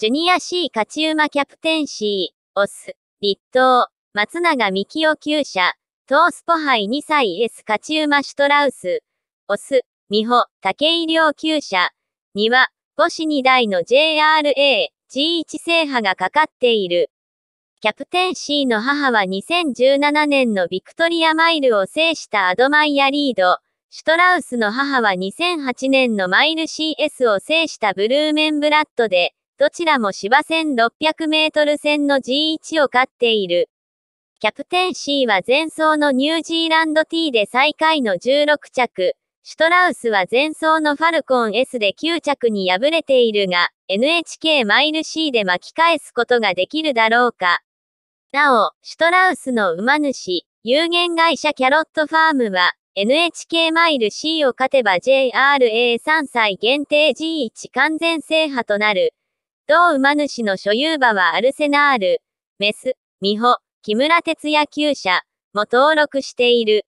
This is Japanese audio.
ジュニア C 勝ち馬キャプテン C、オス、立東、松永幹雄厩舎、東スポ杯2歳 S 勝ち馬シュトラウス、オス、美穂、武井良厩舎、には、母子2台の JRA、G1 制覇がかかっている。キャプテン C の母は2017年のビクトリアマイルを制したアドマイヤリード、シュトラウスの母は2008年のマイル CS を制したブルーメンブラッドで、どちらも芝線600メートル線の G1 を勝っている。キャプテン C は前走のニュージーランド T で最下位の16着、シュトラウスは前走のファルコン S で9着に敗れているが、NHK マイル C で巻き返すことができるだろうか。なお、シュトラウスの馬主、有限会社キャロットファームは、NHK マイル C を勝てば JRA3 歳限定 G1 完全制覇となる。同馬主の所有馬はアルセナール、メス、ミホ、木村哲也厩舎も登録している。